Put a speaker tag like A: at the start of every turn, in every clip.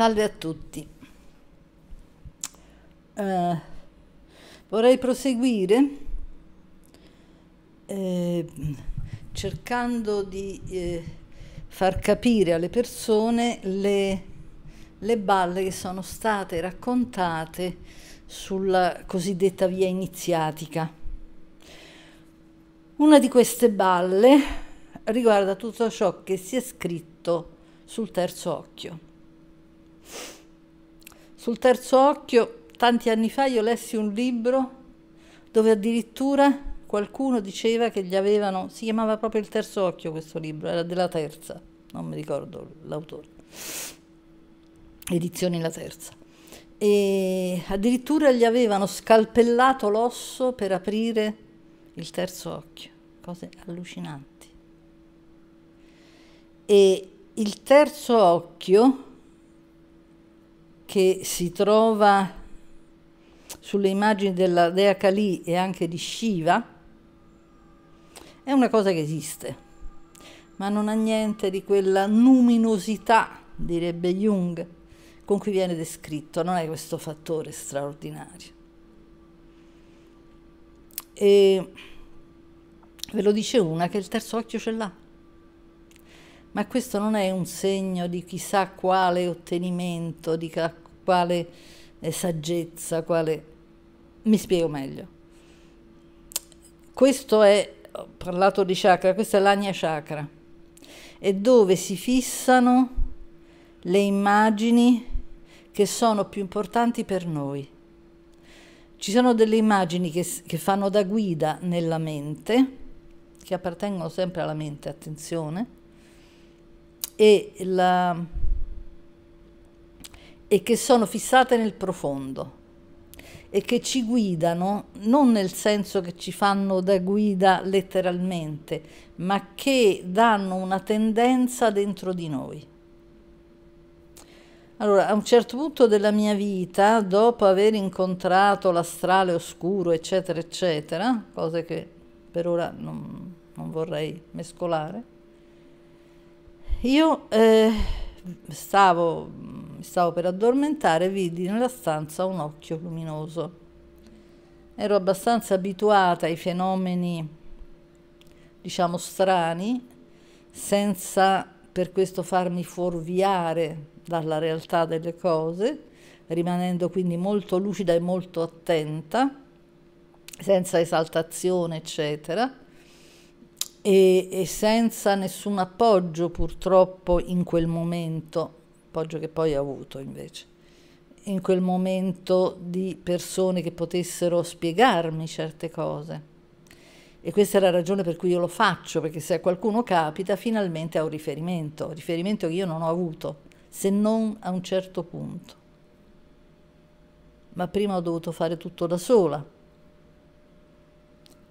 A: Salve a tutti. Eh, vorrei proseguire eh, cercando di eh, far capire alle persone le, le, balle che sono state raccontate sulla cosiddetta via iniziatica. Una di queste balle riguarda tutto ciò che si è scritto sul terzo occhio sul terzo occhio, tanti anni fa, io lessi un libro dove addirittura qualcuno diceva che gli avevano, si chiamava proprio il terzo occhio questo libro, era della terza, non mi ricordo l'autore, edizioni la terza. E addirittura gli avevano scalpellato l'osso per aprire il terzo occhio, cose allucinanti. E il terzo occhio che si trova sulle immagini della Dea Kali e anche di Shiva, è una cosa che esiste, ma non ha niente di quella luminosità, direbbe Jung, con cui viene descritto, non è questo fattore straordinario. E ve lo dice una che il terzo occhio ce l'ha ma questo non è un segno di chissà quale ottenimento, di quale eh, saggezza, quale... Mi spiego meglio. Questo è, ho parlato di chakra, questa è l'agna chakra, è dove si fissano le immagini che sono più importanti per noi. Ci sono delle immagini che, che fanno da guida nella mente, che appartengono sempre alla mente, attenzione, e, la, e che sono fissate nel profondo e che ci guidano, non nel senso che ci fanno da guida letteralmente, ma che danno una tendenza dentro di noi. Allora, a un certo punto della mia vita, dopo aver incontrato l'astrale oscuro, eccetera, eccetera, cose che per ora non, non vorrei mescolare, io eh, stavo, stavo per addormentare e vidi nella stanza un occhio luminoso. Ero abbastanza abituata ai fenomeni, diciamo, strani, senza per questo farmi fuorviare dalla realtà delle cose, rimanendo quindi molto lucida e molto attenta, senza esaltazione, eccetera e, e senza nessun appoggio purtroppo in quel momento, appoggio che poi ha avuto invece, in quel momento di persone che potessero spiegarmi certe cose. E questa è la ragione per cui io lo faccio, perché se a qualcuno capita finalmente ha un riferimento, riferimento che io non ho avuto, se non a un certo punto. Ma prima ho dovuto fare tutto da sola.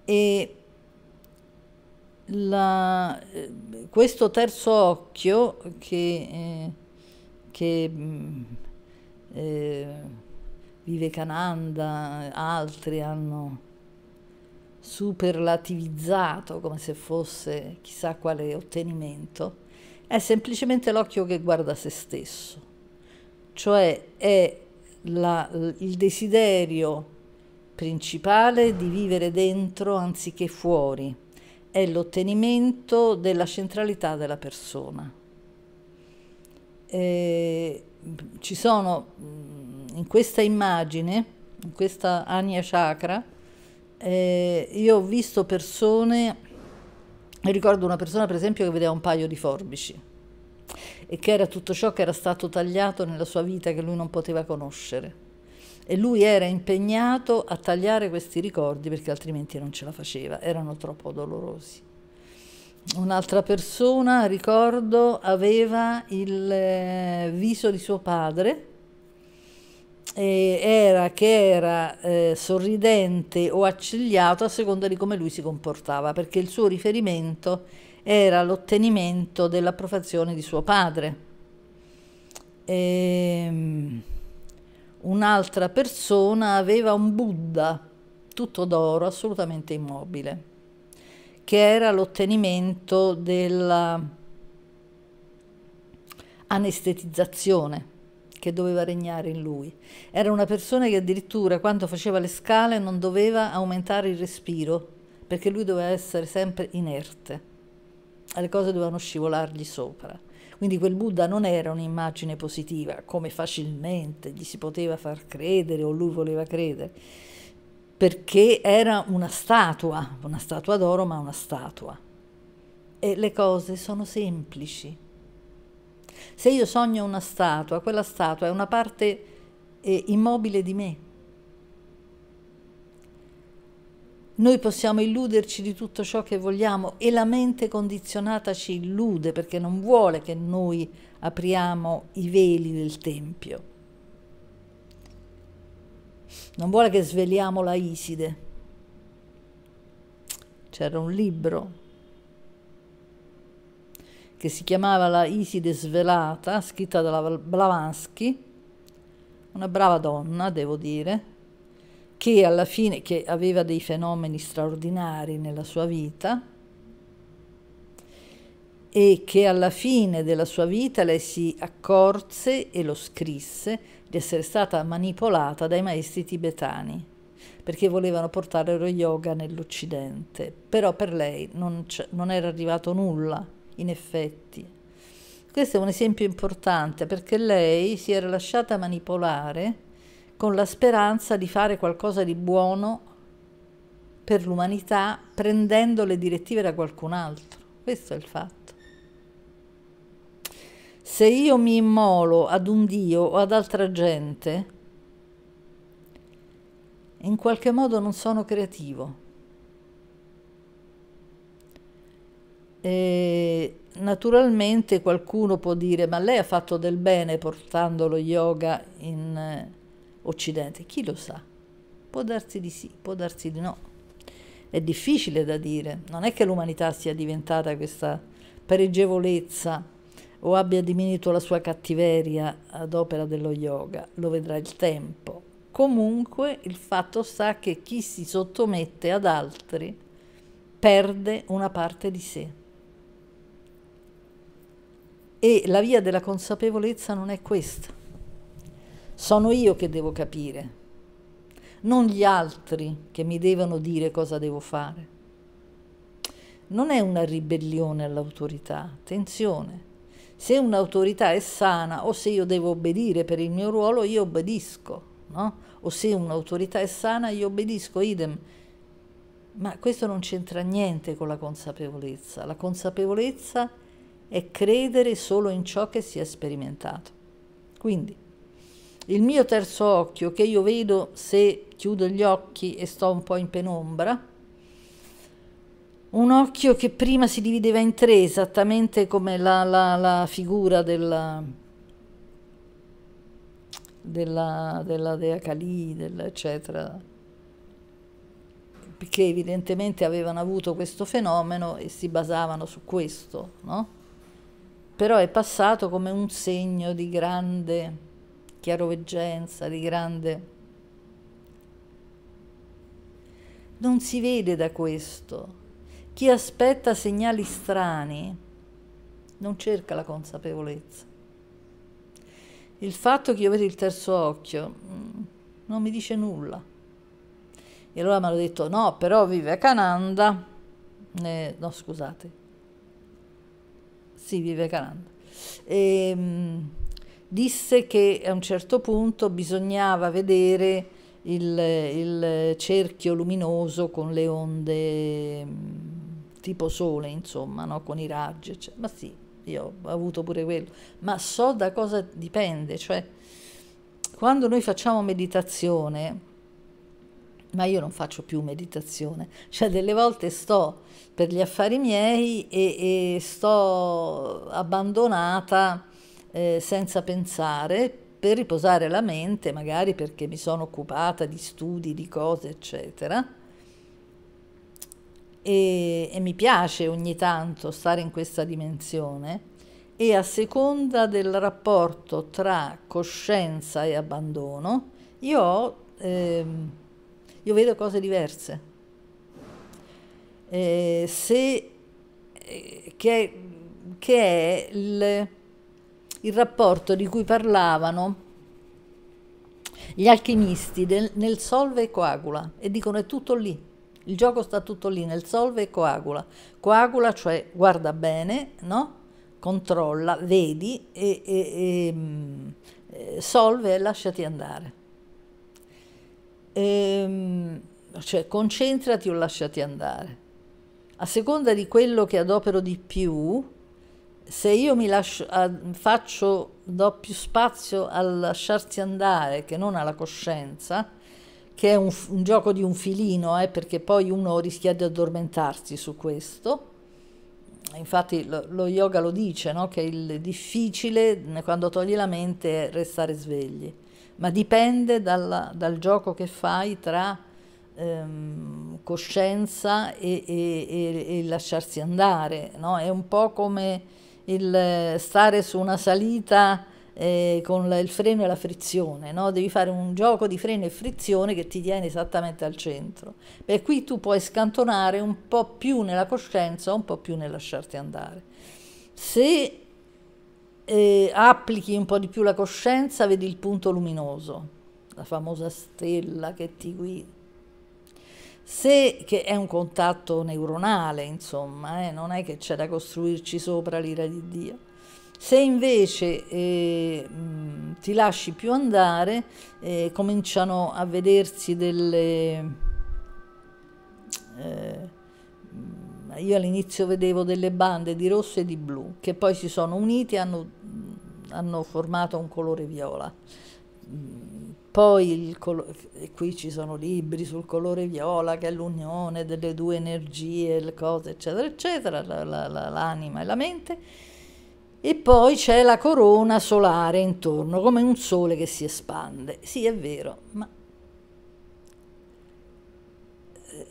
A: E la, eh, questo terzo occhio che, eh, che mm, eh, Vivekananda, altri hanno superlativizzato come se fosse chissà quale ottenimento, è semplicemente l'occhio che guarda se stesso, cioè è la, il desiderio principale di vivere dentro anziché fuori è l'ottenimento della centralità della persona. E eh, ci sono mm, in questa immagine, in questa Anya Chakra, eh, io ho visto persone, ricordo una persona per esempio che vedeva un paio di forbici e che era tutto ciò che era stato tagliato nella sua vita che lui non poteva conoscere e lui era impegnato a tagliare questi ricordi perché altrimenti non ce la faceva, erano troppo dolorosi. Un'altra persona, ricordo, aveva il eh, viso di suo padre, era che era eh, sorridente o accigliato a seconda di come lui si comportava, perché il suo riferimento era l'ottenimento dell'approvazione di suo padre. E, ehm, un'altra persona aveva un Buddha, tutto d'oro, assolutamente immobile, che era l'ottenimento dell'anestetizzazione che doveva regnare in lui. Era una persona che addirittura quando faceva le scale non doveva aumentare il respiro, perché lui doveva essere sempre inerte, le cose dovevano scivolargli sopra. Quindi quel Buddha non era un'immagine positiva, come facilmente gli si poteva far credere o lui voleva credere, perché era una statua, una statua d'oro, ma una statua. E le cose sono semplici. Se io sogno una statua, quella statua è una parte eh, immobile di me Noi possiamo illuderci di tutto ciò che vogliamo e la mente condizionata ci illude perché non vuole che noi apriamo i veli del Tempio. Non vuole che sveliamo la Iside. C'era un libro che si chiamava La Iside svelata, scritta da Blavatsky, una brava donna, devo dire, che alla fine che aveva dei fenomeni straordinari nella sua vita e che alla fine della sua vita lei si accorse e lo scrisse di essere stata manipolata dai maestri tibetani perché volevano portare lo yoga nell'Occidente, però per lei non, non era arrivato nulla, in effetti. Questo è un esempio importante perché lei si era lasciata manipolare con la speranza di fare qualcosa di buono per l'umanità prendendo le direttive da qualcun altro. Questo è il fatto. Se io mi immolo ad un Dio o ad altra gente, in qualche modo non sono creativo. E naturalmente qualcuno può dire ma lei ha fatto del bene portando lo yoga in Occidente? Chi lo sa? Può darsi di sì, può darsi di no. È difficile da dire, non è che l'umanità sia diventata questa pregevolezza o abbia diminuito la sua cattiveria ad opera dello yoga, lo vedrà il tempo. Comunque il fatto sta che chi si sottomette ad altri perde una parte di sé. E la via della consapevolezza non è questa. Sono io che devo capire, non gli altri che mi devono dire cosa devo fare. Non è una ribellione all'autorità, attenzione. Se un'autorità è sana o se io devo obbedire per il mio ruolo, io obbedisco, no? O se un'autorità è sana, io obbedisco, idem. Ma questo non c'entra niente con la consapevolezza. La consapevolezza è credere solo in ciò che si è sperimentato. Quindi, il mio terzo occhio che io vedo se chiudo gli occhi e sto un po' in penombra, un occhio che prima si divideva in tre, esattamente come la, la, la figura della, della, della dea Kali, eccetera, che evidentemente avevano avuto questo fenomeno e si basavano su questo, no? Però è passato come un segno di grande chiaroveggenza, di grande... Non si vede da questo. Chi aspetta segnali strani non cerca la consapevolezza. Il fatto che io vedo il terzo occhio mm, non mi dice nulla. E allora mi hanno detto, no, però vive a Cananda. Eh, no, scusate. Sì, vive a Cananda. E, ehm, disse che a un certo punto bisognava vedere il, il cerchio luminoso con le onde mm, tipo sole, insomma, no? con i raggi, eccetera. ma sì, io ho avuto pure quello, ma so da cosa dipende, cioè quando noi facciamo meditazione, ma io non faccio più meditazione, cioè delle volte sto per gli affari miei e, e sto abbandonata eh, senza pensare per riposare la mente, magari perché mi sono occupata di studi, di cose, eccetera. E, e mi piace ogni tanto stare in questa dimensione e a seconda del rapporto tra coscienza e abbandono, io, ehm, io vedo cose diverse. Eh, se, eh, che, che è il il rapporto di cui parlavano gli alchimisti nel, nel solve e coagula e dicono è tutto lì, il gioco sta tutto lì, nel solve e coagula. Coagula, cioè guarda bene, no? controlla, vedi e, e, e, mm, eh, solve e lasciati andare. E, ehm, cioè concentrati o lasciati andare. A seconda di quello che adopero di più, se io mi lascio, ah, faccio, do più spazio al lasciarsi andare che non alla coscienza, che è un, un gioco di un filino, eh, perché poi uno rischia di addormentarsi su questo, infatti lo, lo yoga lo dice, no? che il difficile quando togli la mente è restare svegli, ma dipende dalla, dal gioco che fai tra ehm, coscienza e, e, e, e, lasciarsi andare, no? è un po' come il eh, stare su una salita eh, con il freno e la frizione, no? devi fare un gioco di freno e frizione che ti tiene esattamente al centro. Per cui tu puoi scantonare un po' più nella coscienza, un po' più nel lasciarti andare. Se eh, applichi un po' di più la coscienza, vedi il punto luminoso, la famosa stella che ti guida se che è un contatto neuronale, insomma, eh, non è che c'è da costruirci sopra l'ira di Dio. Se invece eh, ti lasci più andare, eh, cominciano a vedersi delle... Eh, io all'inizio vedevo delle bande di rosso e di blu, che poi si sono unite e hanno, hanno formato un colore viola poi qui ci sono libri sul colore viola, che è l'unione delle due energie, le cose, eccetera, eccetera, l'anima la, la, la, e la mente. E poi c'è la corona solare intorno, come un sole che si espande. Sì, è vero, ma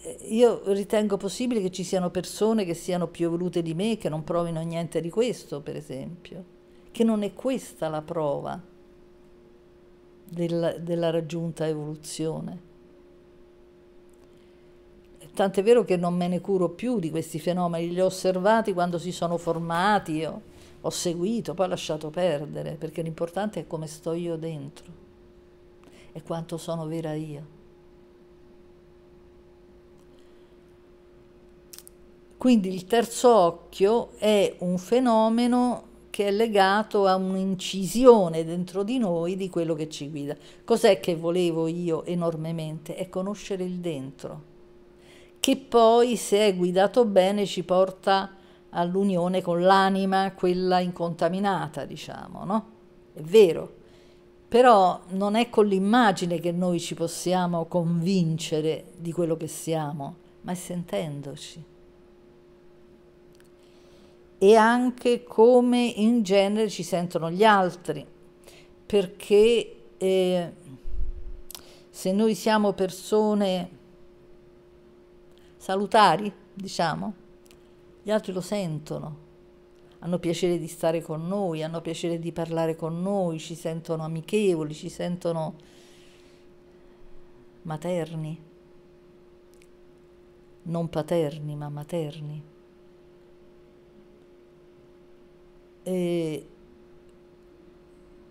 A: eh, io ritengo possibile che ci siano persone che siano più evolute di me, che non provino niente di questo, per esempio, che non è questa la prova della, della raggiunta evoluzione. Tant'è vero che non me ne curo più di questi fenomeni, li ho osservati quando si sono formati, io ho seguito, poi ho lasciato perdere, perché l'importante è come sto io dentro e quanto sono vera io. Quindi il terzo occhio è un fenomeno che è legato a un'incisione dentro di noi di quello che ci guida. Cos'è che volevo io enormemente? È conoscere il dentro, che poi se è guidato bene ci porta all'unione con l'anima, quella incontaminata, diciamo, no? È vero. Però non è con l'immagine che noi ci possiamo convincere di quello che siamo, ma è sentendoci e anche come in genere ci sentono gli altri, perché eh, se noi siamo persone salutari, diciamo, gli altri lo sentono, hanno piacere di stare con noi, hanno piacere di parlare con noi, ci sentono amichevoli, ci sentono materni, non paterni ma materni. eh,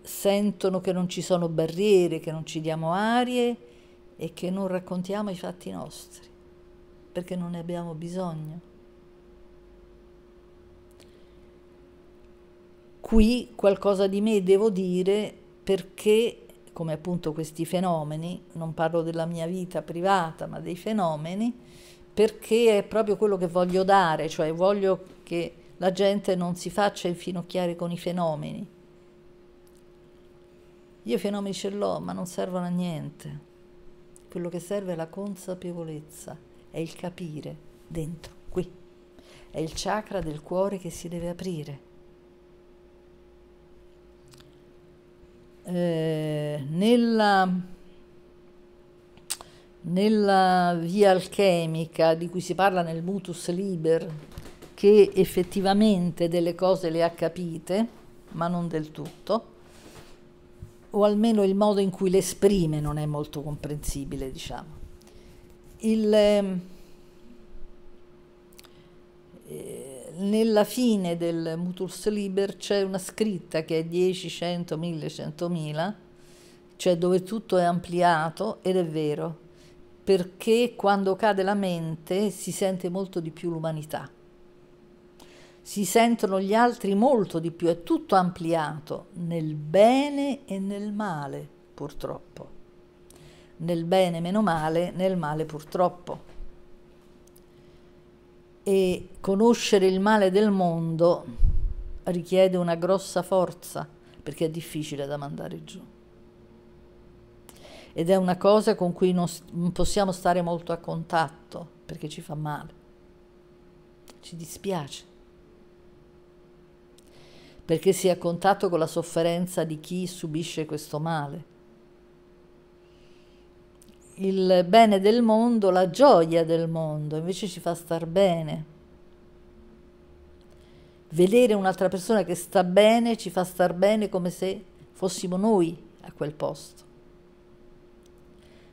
A: sentono che non ci sono barriere, che non ci diamo arie e che non raccontiamo i fatti nostri, perché non ne abbiamo bisogno. Qui qualcosa di me devo dire perché, come appunto questi fenomeni, non parlo della mia vita privata, ma dei fenomeni, perché è proprio quello che voglio dare, cioè voglio che la gente non si faccia infinocchiare con i fenomeni. Io i fenomeni ce l'ho, ma non servono a niente. Quello che serve è la consapevolezza, è il capire dentro, qui. È il chakra del cuore che si deve aprire. Eh, nella, nella via alchemica di cui si parla nel Mutus Liber, che effettivamente delle cose le ha capite, ma non del tutto, o almeno il modo in cui le esprime non è molto comprensibile, diciamo. Il, ehm, eh, nella fine del Mutus Liber c'è una scritta che è 10, 100, 1000, 100.000, cioè dove tutto è ampliato ed è vero, perché quando cade la mente si sente molto di più l'umanità si sentono gli altri molto di più, è tutto ampliato nel bene e nel male, purtroppo. Nel bene meno male, nel male purtroppo. E conoscere il male del mondo richiede una grossa forza, perché è difficile da mandare giù. Ed è una cosa con cui non, non possiamo stare molto a contatto, perché ci fa male, ci dispiace perché si è a contatto con la sofferenza di chi subisce questo male. Il bene del mondo, la gioia del mondo, invece ci fa star bene. Vedere un'altra persona che sta bene ci fa star bene come se fossimo noi a quel posto.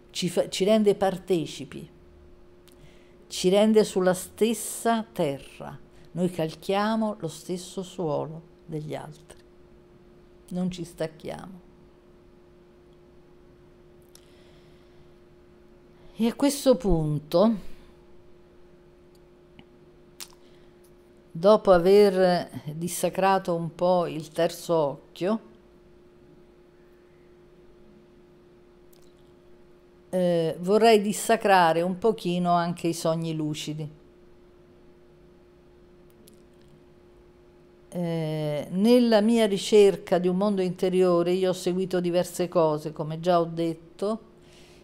A: Ci, fa, ci, rende partecipi, ci rende sulla stessa terra. Noi calchiamo lo stesso suolo degli altri. Non ci stacchiamo. E a questo punto, dopo aver dissacrato un po' il terzo occhio, eh, vorrei dissacrare un pochino anche i sogni lucidi. Eh, nella mia ricerca di un mondo interiore io ho seguito diverse cose, come già ho detto,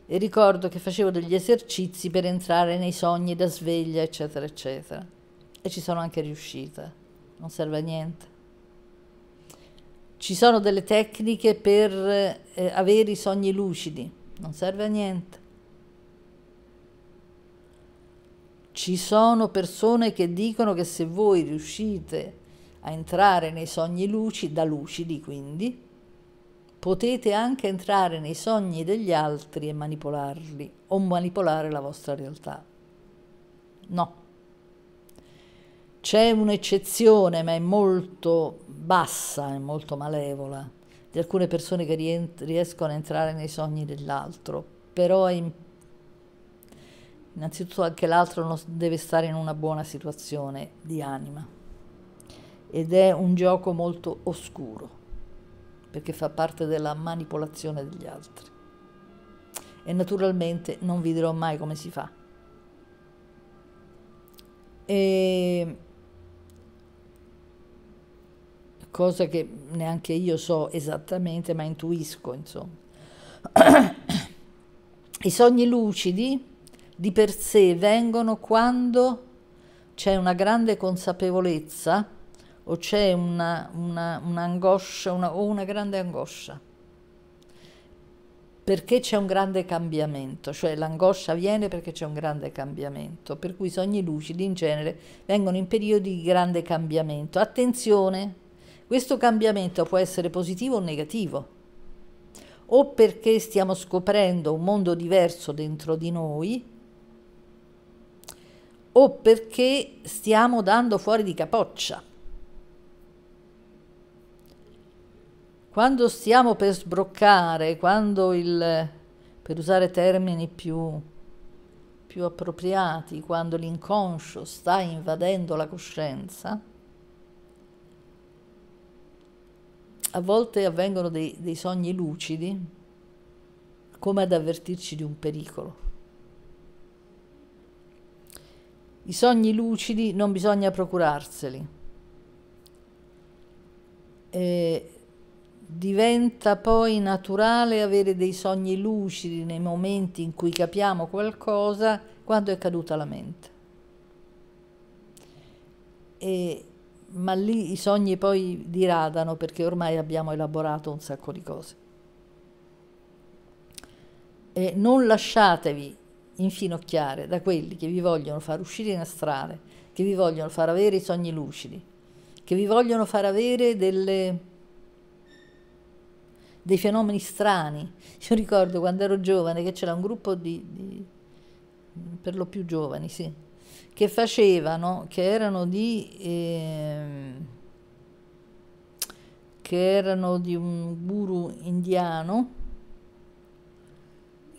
A: e ricordo che facevo degli esercizi per entrare nei sogni da sveglia, eccetera, eccetera. E ci sono anche riuscita, non serve a niente. Ci sono delle tecniche per eh, avere i sogni lucidi, non serve a niente. Ci sono persone che dicono che se voi riuscite a a entrare nei sogni lucidi, da lucidi quindi, potete anche entrare nei sogni degli altri e manipolarli o manipolare la vostra realtà. No. C'è un'eccezione, ma è molto bassa, è molto malevola, di alcune persone che riescono a entrare nei sogni dell'altro, però è importante Innanzitutto anche l'altro non deve stare in una buona situazione di anima ed è un gioco molto oscuro, perché fa parte della manipolazione degli altri. E naturalmente non vi dirò mai come si fa. E cosa che neanche io so esattamente, ma intuisco, insomma. I sogni lucidi di per sé vengono quando c'è una grande consapevolezza o c'è un'angoscia una, una o una grande angoscia. Perché c'è un grande cambiamento, cioè l'angoscia viene perché c'è un grande cambiamento, per cui i sogni lucidi in genere vengono in periodi di grande cambiamento. Attenzione, questo cambiamento può essere positivo o negativo, o perché stiamo scoprendo un mondo diverso dentro di noi, o perché stiamo dando fuori di capoccia Quando stiamo per sbroccare, quando il, per usare termini più, più appropriati, quando l'inconscio sta invadendo la coscienza, a volte avvengono dei, dei sogni lucidi come ad avvertirci di un pericolo. I sogni lucidi non bisogna procurarseli. E diventa poi naturale avere dei sogni lucidi nei momenti in cui capiamo qualcosa quando è caduta la mente. E, ma lì i sogni poi diradano perché ormai abbiamo elaborato un sacco di cose. E non lasciatevi infinocchiare da quelli che vi vogliono far uscire in astrale, che vi vogliono far avere i sogni lucidi, che vi vogliono far avere delle dei fenomeni strani. Io ricordo quando ero giovane che c'era un gruppo di, di, per lo più giovani, sì, che facevano, che erano di... Eh, che erano di un guru indiano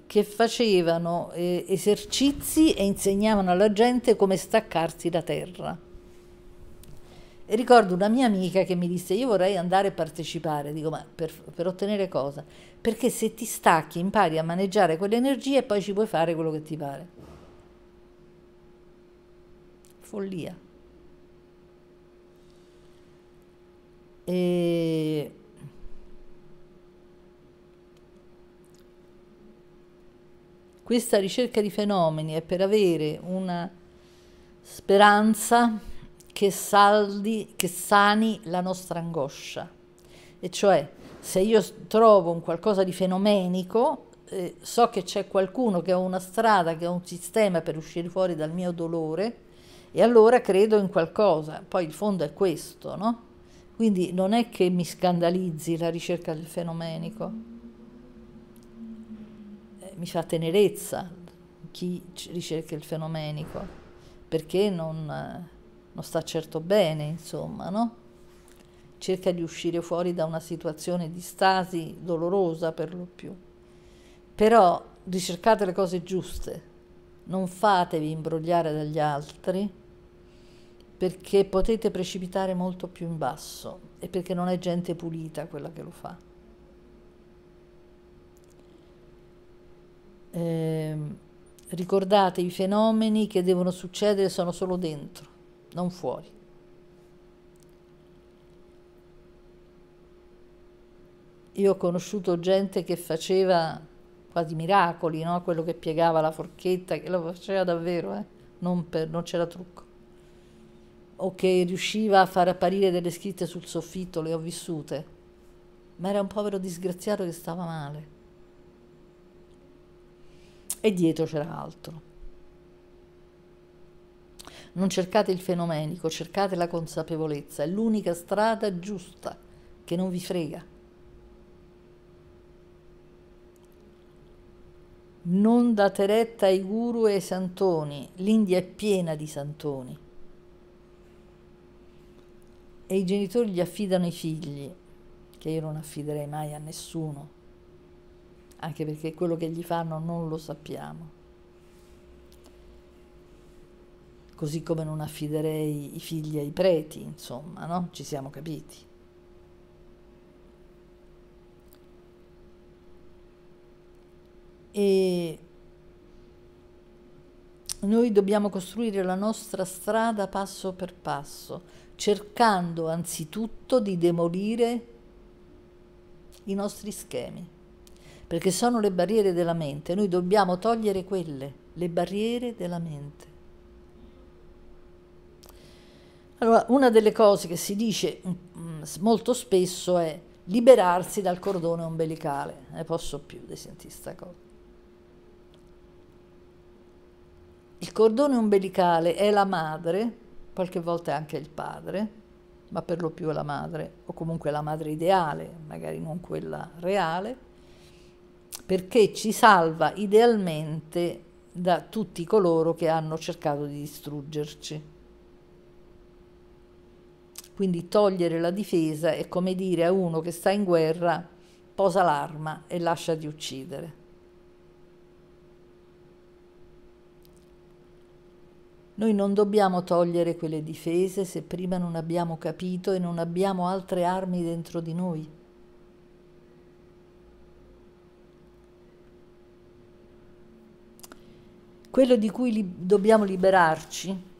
A: che facevano eh, esercizi e insegnavano alla gente come staccarsi da terra. E ricordo una mia amica che mi disse io vorrei andare a partecipare, dico ma per, per, ottenere cosa? Perché se ti stacchi impari a maneggiare quell'energia e poi ci puoi fare quello che ti pare. Follia. E... Questa ricerca di fenomeni è per avere una speranza che, saldi, che sani la nostra angoscia. E cioè, se io trovo un qualcosa di fenomenico, eh, so che c'è qualcuno che ha una strada, che ha un sistema per uscire fuori dal mio dolore, e allora credo in qualcosa. Poi il fondo è questo, no? Quindi non è che mi scandalizzi la ricerca del fenomenico, eh, mi fa tenerezza chi ricerca il fenomenico, perché non... Eh, non sta certo bene, insomma, no? Cerca di uscire fuori da una situazione di stasi dolorosa per lo più. Però ricercate le cose giuste, non fatevi imbrogliare dagli altri perché potete precipitare molto più in basso e perché non è gente pulita quella che lo fa. Eh, ricordate i fenomeni che devono succedere sono solo dentro non fuori. Io ho conosciuto gente che faceva quasi miracoli, no? quello che piegava la forchetta, che lo faceva davvero, eh? non, per, non c'era trucco, o che riusciva a far apparire delle scritte sul soffitto, le ho vissute, ma era un povero disgraziato che stava male. E dietro c'era altro non cercate il fenomenico, cercate la consapevolezza, è l'unica strada giusta che non vi frega. Non date retta ai guru e ai santoni, l'India è piena di santoni. E i genitori gli affidano i figli, che io non affiderei mai a nessuno, anche perché quello che gli fanno non lo sappiamo. così come non affiderei i figli ai preti, insomma, no? Ci siamo capiti. E noi dobbiamo costruire la nostra strada passo per passo, cercando anzitutto di demolire i nostri schemi, perché sono le barriere della mente, noi dobbiamo togliere quelle, le barriere della mente. Allora, una delle cose che si dice mm, molto spesso è liberarsi dal cordone ombelicale. Ne posso più di sentire questa cosa. Il cordone ombelicale è la madre, qualche volta anche il padre, ma per lo più è la madre, o comunque la madre ideale, magari non quella reale, perché ci salva idealmente da tutti coloro che hanno cercato di distruggerci. Quindi togliere la difesa è come dire a uno che sta in guerra posa l'arma e lascia di uccidere. Noi non dobbiamo togliere quelle difese se prima non abbiamo capito e non abbiamo altre armi dentro di noi. Quello di cui li dobbiamo liberarci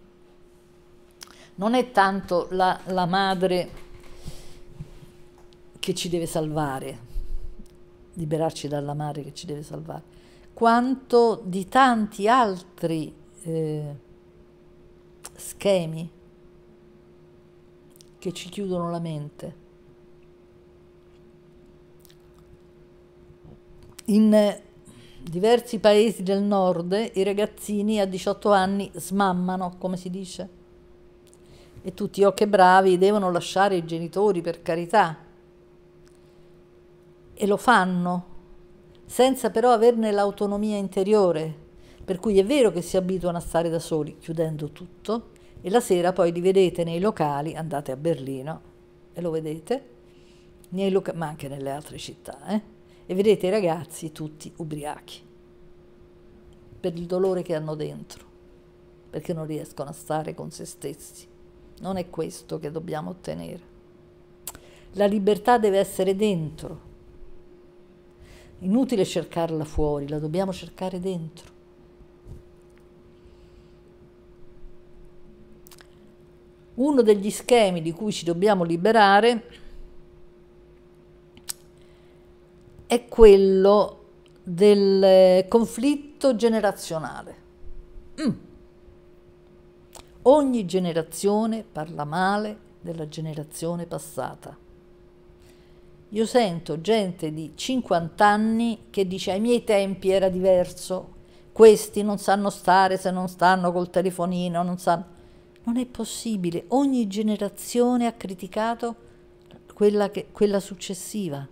A: non è tanto la, la madre che ci deve salvare, liberarci dalla madre che ci deve salvare, quanto di tanti altri eh, schemi che ci chiudono la mente. In diversi paesi del nord i ragazzini a 18 anni smammano, come si dice? E tutti, oh che bravi, devono lasciare i genitori per carità. E lo fanno, senza però averne l'autonomia interiore. Per cui è vero che si abituano a stare da soli, chiudendo tutto, e la sera poi li vedete nei locali, andate a Berlino e lo vedete, ma anche nelle altre città, eh? e vedete i ragazzi tutti ubriachi per il dolore che hanno dentro, perché non riescono a stare con se stessi non è questo che dobbiamo ottenere. La libertà deve essere dentro. Inutile cercarla fuori, la dobbiamo cercare dentro. Uno degli schemi di cui ci dobbiamo liberare è quello del conflitto generazionale. Mm. Ogni generazione parla male della generazione passata. Io sento gente di 50 anni che dice ai miei tempi era diverso, questi non sanno stare se non stanno col telefonino, non sanno... Non è possibile, ogni generazione ha criticato quella, che, quella successiva.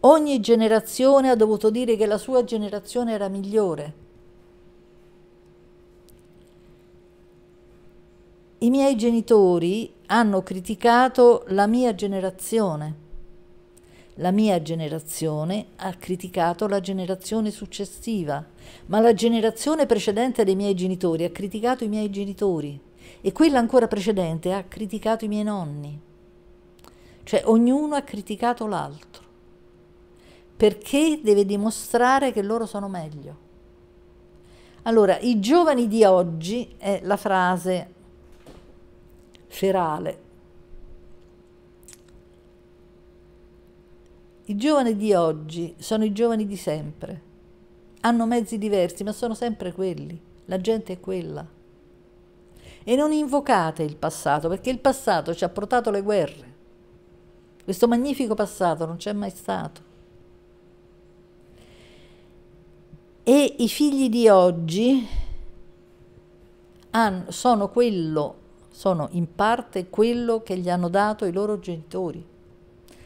A: Ogni generazione ha dovuto dire che la sua generazione era migliore. I miei genitori hanno criticato la mia generazione. La mia generazione ha criticato la generazione successiva, ma la generazione precedente dei miei genitori ha criticato i miei genitori e quella ancora precedente ha criticato i miei nonni. Cioè ognuno ha criticato l'altro perché deve dimostrare che loro sono meglio. Allora, i giovani di oggi è la frase ferale. I giovani di oggi sono i giovani di sempre. Hanno mezzi diversi, ma sono sempre quelli. La gente è quella. E non invocate il passato, perché il passato ci ha portato le guerre. Questo magnifico passato non c'è mai stato. E i figli di oggi sono quello sono in parte quello che gli hanno dato i loro genitori.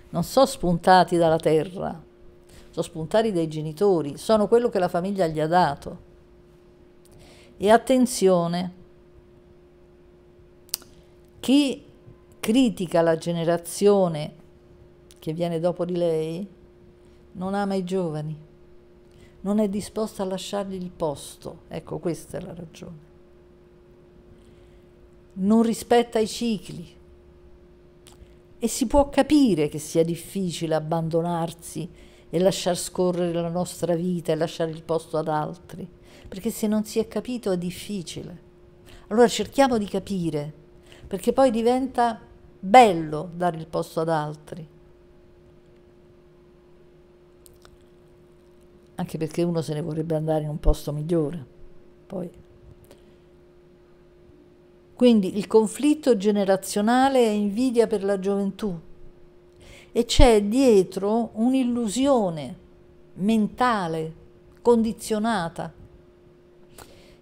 A: Non sono spuntati dalla terra, sono spuntati dai genitori, sono quello che la famiglia gli ha dato. E attenzione, chi critica la generazione che viene dopo di lei non ama i giovani, non è disposta a lasciargli il posto. Ecco, questa è la ragione non rispetta i cicli e si può capire che sia difficile abbandonarsi e lasciar scorrere la nostra vita e lasciare il posto ad altri, perché se non si è capito è difficile. Allora cerchiamo di capire, perché poi diventa bello dare il posto ad altri. Anche perché uno se ne vorrebbe andare in un posto migliore. Poi quindi il conflitto generazionale è invidia per la gioventù e c'è dietro un'illusione mentale condizionata,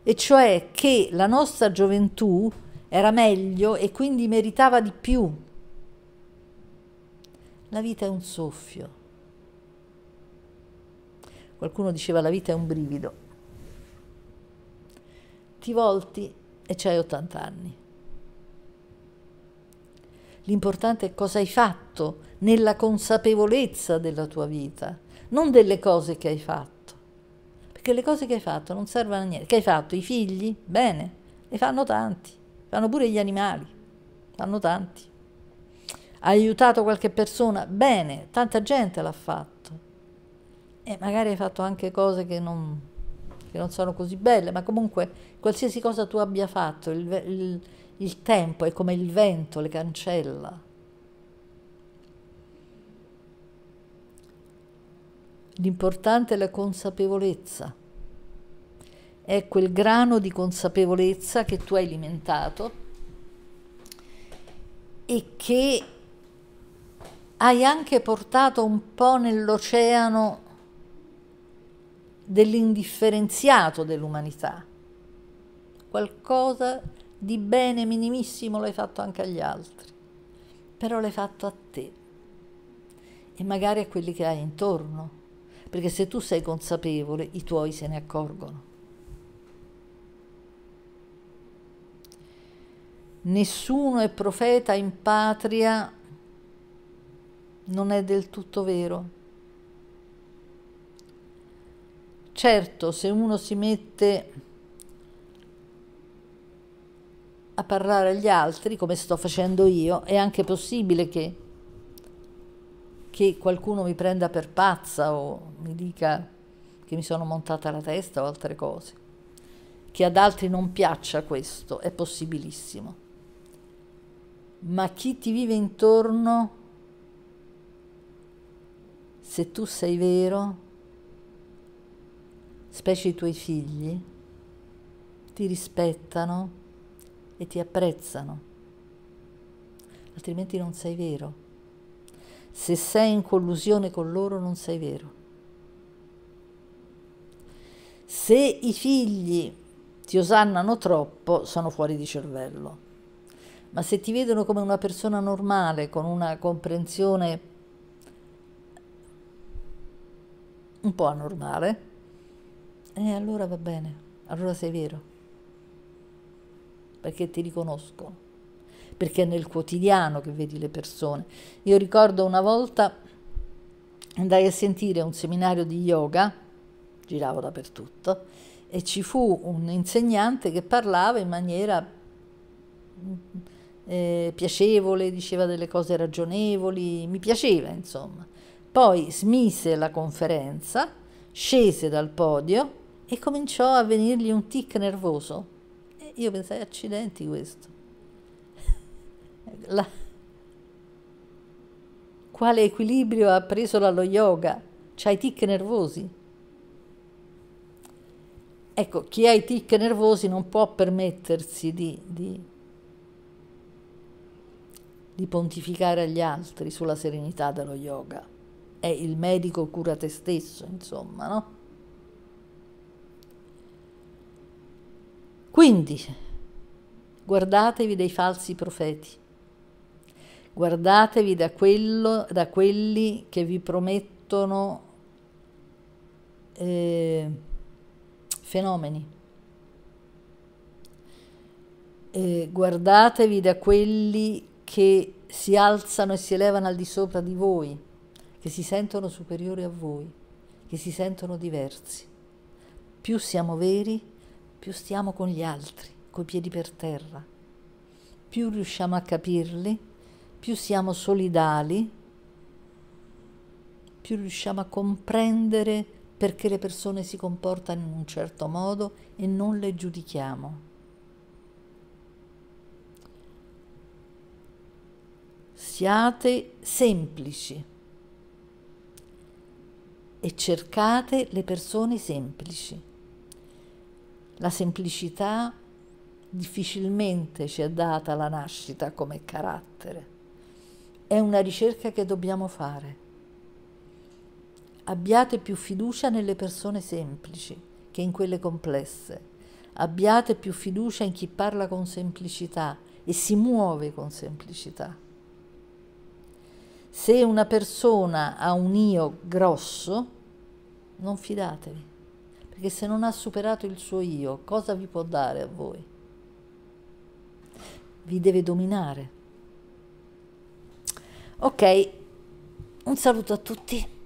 A: e cioè che la nostra gioventù era meglio e quindi meritava di più. La vita è un soffio. Qualcuno diceva la vita è un brivido. Ti volti e c'hai 80 anni. L'importante è cosa hai fatto nella consapevolezza della tua vita, non delle cose che hai fatto. Perché le cose che hai fatto non servono a niente. Che hai fatto? I figli? Bene, ne fanno tanti, fanno pure gli animali, fanno tanti. Hai aiutato qualche persona? Bene, tanta gente l'ha fatto. E magari hai fatto anche cose che non, che non sono così belle, ma comunque qualsiasi cosa tu abbia fatto, il, il, il tempo è come il vento, le cancella. L'importante è la consapevolezza, è quel grano di consapevolezza che tu hai alimentato e che hai anche portato un po' nell'oceano dell'indifferenziato dell'umanità. Qualcosa di bene minimissimo l'hai fatto anche agli altri, però l'hai fatto a te e magari a quelli che hai intorno, perché se tu sei consapevole i tuoi se ne accorgono. Nessuno è profeta in patria, non è del tutto vero Certo, se uno si mette a parlare agli altri, come sto facendo io, è anche possibile che, che qualcuno mi prenda per pazza o mi dica che mi sono montata la testa o altre cose. Che ad altri non piaccia questo, è possibilissimo. Ma chi ti vive intorno, se tu sei vero, specie i tuoi figli, ti rispettano e ti apprezzano, altrimenti non sei vero. Se sei in collusione con loro non sei vero. Se i figli ti osannano troppo sono fuori di cervello, ma se ti vedono come una persona normale, con una comprensione un po' anormale, e eh, allora va bene, allora sei vero, perché ti riconosco. perché è nel quotidiano che vedi le persone. Io ricordo una volta andai a sentire un seminario di yoga, giravo dappertutto, e ci fu un insegnante che parlava in maniera mm, eh, piacevole, diceva delle cose ragionevoli, mi piaceva insomma. Poi smise la conferenza, scese dal podio e cominciò a venirgli un tic nervoso. E io pensai, accidenti questo. La... Quale equilibrio ha preso dallo yoga? C'ha i tic nervosi. Ecco, chi ha i tic nervosi non può permettersi di, di, di pontificare agli altri sulla serenità dello yoga. È il medico cura te stesso, insomma, no? Quindi, guardatevi dai falsi profeti, guardatevi da, quello, da quelli che vi promettono eh, fenomeni. Eh, guardatevi da quelli che si alzano e si elevano al di sopra di voi, che si sentono superiori a voi, che si sentono diversi. Più siamo veri, più stiamo con gli altri, coi piedi per terra, più riusciamo a capirli, più siamo solidali, più riusciamo a comprendere perché le persone si comportano in un certo modo e non le giudichiamo. Siate semplici e cercate le persone semplici. La semplicità difficilmente ci è data la nascita come carattere. È una ricerca che dobbiamo fare. Abbiate più fiducia nelle persone semplici che in quelle complesse. Abbiate più fiducia in chi parla con semplicità e si muove con semplicità. Se una persona ha un io grosso, non fidatevi. Perché se non ha superato il suo io, cosa vi può dare a voi? Vi deve dominare. Ok, un saluto a tutti.